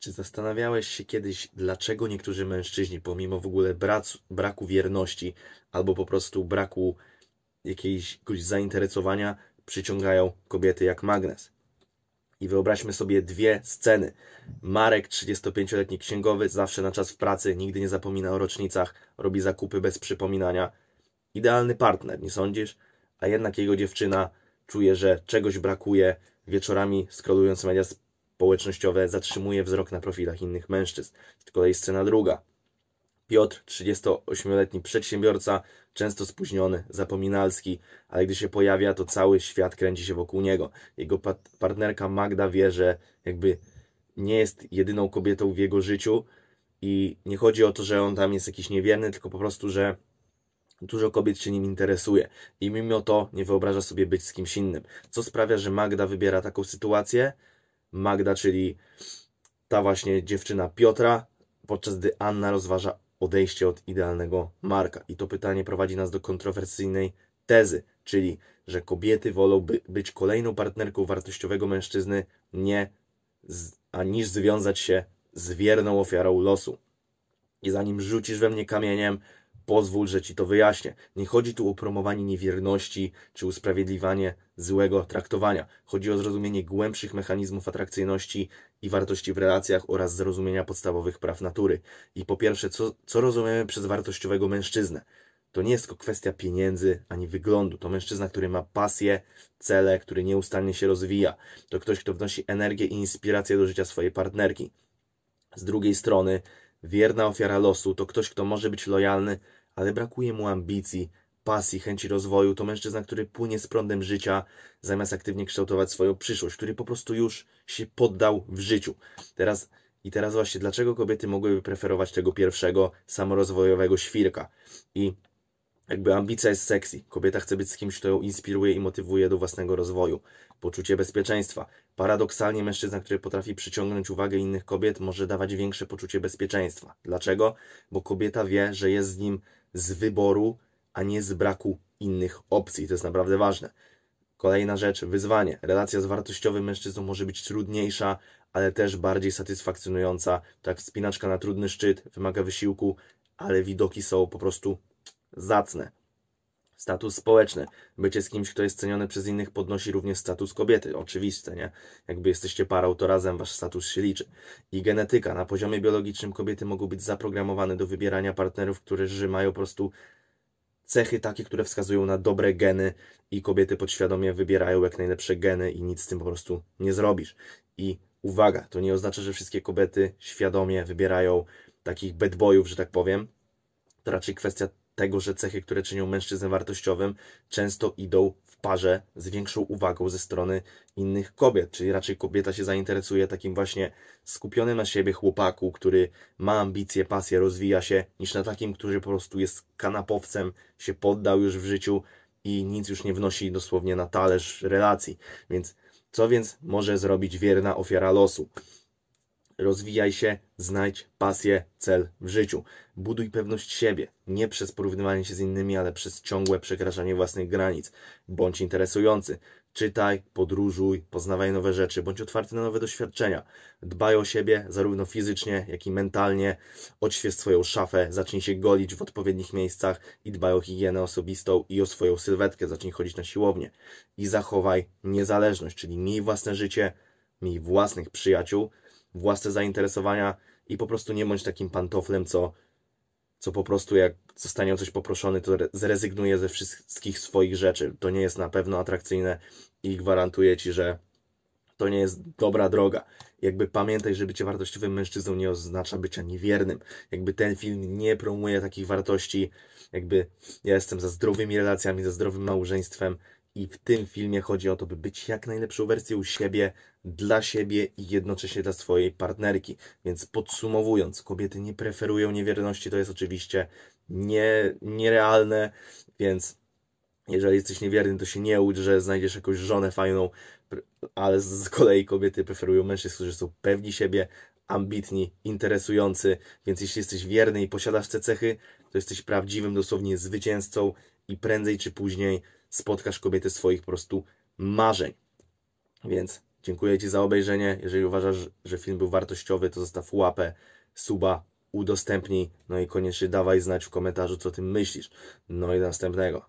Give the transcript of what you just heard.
Czy zastanawiałeś się kiedyś, dlaczego niektórzy mężczyźni, pomimo w ogóle braku wierności albo po prostu braku jakiegoś zainteresowania, przyciągają kobiety jak magnes? I wyobraźmy sobie dwie sceny. Marek, 35-letni księgowy, zawsze na czas w pracy, nigdy nie zapomina o rocznicach, robi zakupy bez przypominania. Idealny partner, nie sądzisz? A jednak jego dziewczyna czuje, że czegoś brakuje, wieczorami skrolując media społecznościowe zatrzymuje wzrok na profilach innych mężczyzn. Z kolei scena druga. Piotr, 38-letni przedsiębiorca, często spóźniony, zapominalski, ale gdy się pojawia, to cały świat kręci się wokół niego. Jego partnerka Magda wie, że jakby nie jest jedyną kobietą w jego życiu i nie chodzi o to, że on tam jest jakiś niewierny, tylko po prostu, że dużo kobiet się nim interesuje i mimo to nie wyobraża sobie być z kimś innym. Co sprawia, że Magda wybiera taką sytuację? Magda, czyli ta właśnie dziewczyna Piotra, podczas gdy Anna rozważa odejście od idealnego Marka. I to pytanie prowadzi nas do kontrowersyjnej tezy, czyli że kobiety wolą by, być kolejną partnerką wartościowego mężczyzny, nie z, niż związać się z wierną ofiarą losu. I zanim rzucisz we mnie kamieniem, pozwól, że ci to wyjaśnię. Nie chodzi tu o promowanie niewierności czy usprawiedliwanie złego traktowania. Chodzi o zrozumienie głębszych mechanizmów atrakcyjności i wartości w relacjach oraz zrozumienia podstawowych praw natury. I po pierwsze, co, co rozumiemy przez wartościowego mężczyznę? To nie jest tylko kwestia pieniędzy ani wyglądu. To mężczyzna, który ma pasję, cele, który nieustannie się rozwija. To ktoś, kto wnosi energię i inspirację do życia swojej partnerki. Z drugiej strony, wierna ofiara losu to ktoś, kto może być lojalny ale brakuje mu ambicji, pasji, chęci rozwoju. To mężczyzna, który płynie z prądem życia, zamiast aktywnie kształtować swoją przyszłość, który po prostu już się poddał w życiu. Teraz i teraz właśnie, dlaczego kobiety mogłyby preferować tego pierwszego samorozwojowego świrka? I jakby ambicja jest sexy. Kobieta chce być z kimś, kto ją inspiruje i motywuje do własnego rozwoju. Poczucie bezpieczeństwa. Paradoksalnie mężczyzna, który potrafi przyciągnąć uwagę innych kobiet, może dawać większe poczucie bezpieczeństwa. Dlaczego? Bo kobieta wie, że jest z nim z wyboru, a nie z braku innych opcji. To jest naprawdę ważne. Kolejna rzecz, wyzwanie. Relacja z wartościowym mężczyzną może być trudniejsza, ale też bardziej satysfakcjonująca. Tak, wspinaczka na trudny szczyt wymaga wysiłku, ale widoki są po prostu zacne. Status społeczny. Bycie z kimś, kto jest ceniony przez innych, podnosi również status kobiety. Oczywiste, nie? Jakby jesteście parą, to razem wasz status się liczy. I genetyka. Na poziomie biologicznym kobiety mogą być zaprogramowane do wybierania partnerów, którzy mają po prostu cechy takie, które wskazują na dobre geny i kobiety podświadomie wybierają jak najlepsze geny i nic z tym po prostu nie zrobisz. I uwaga, to nie oznacza, że wszystkie kobiety świadomie wybierają takich bad boyów, że tak powiem. To raczej kwestia tego, że cechy, które czynią mężczyznę wartościowym, często idą w parze z większą uwagą ze strony innych kobiet, czyli raczej kobieta się zainteresuje takim właśnie skupionym na siebie chłopaku, który ma ambicje, pasję, rozwija się, niż na takim, który po prostu jest kanapowcem, się poddał już w życiu i nic już nie wnosi dosłownie na talerz relacji. Więc co więc może zrobić wierna ofiara losu? rozwijaj się, znajdź pasję, cel w życiu. Buduj pewność siebie, nie przez porównywanie się z innymi, ale przez ciągłe przekraczanie własnych granic. Bądź interesujący, czytaj, podróżuj, poznawaj nowe rzeczy, bądź otwarty na nowe doświadczenia. Dbaj o siebie, zarówno fizycznie, jak i mentalnie. Odśwież swoją szafę, zacznij się golić w odpowiednich miejscach i dbaj o higienę osobistą i o swoją sylwetkę, zacznij chodzić na siłownię. I zachowaj niezależność, czyli miej własne życie, miej własnych przyjaciół, własne zainteresowania i po prostu nie bądź takim pantoflem, co, co po prostu jak zostanie o coś poproszony, to zrezygnuje ze wszystkich swoich rzeczy. To nie jest na pewno atrakcyjne i gwarantuję Ci, że to nie jest dobra droga. Jakby pamiętaj, że bycie wartościowym mężczyzną nie oznacza bycia niewiernym. Jakby ten film nie promuje takich wartości, jakby ja jestem za zdrowymi relacjami, za zdrowym małżeństwem, i w tym filmie chodzi o to, by być jak najlepszą wersją siebie, dla siebie i jednocześnie dla swojej partnerki. Więc podsumowując, kobiety nie preferują niewierności, to jest oczywiście nie, nierealne, więc jeżeli jesteś niewierny, to się nie łudź, że znajdziesz jakąś żonę fajną, ale z kolei kobiety preferują mężczyzn, którzy są pewni siebie, ambitni, interesujący, więc jeśli jesteś wierny i posiadasz te cechy, to jesteś prawdziwym dosłownie zwycięzcą i prędzej czy później spotkasz kobietę swoich po prostu marzeń. Więc dziękuję Ci za obejrzenie. Jeżeli uważasz, że film był wartościowy, to zostaw łapę, suba, udostępnij, no i koniecznie dawaj znać w komentarzu, co ty myślisz. No i do następnego.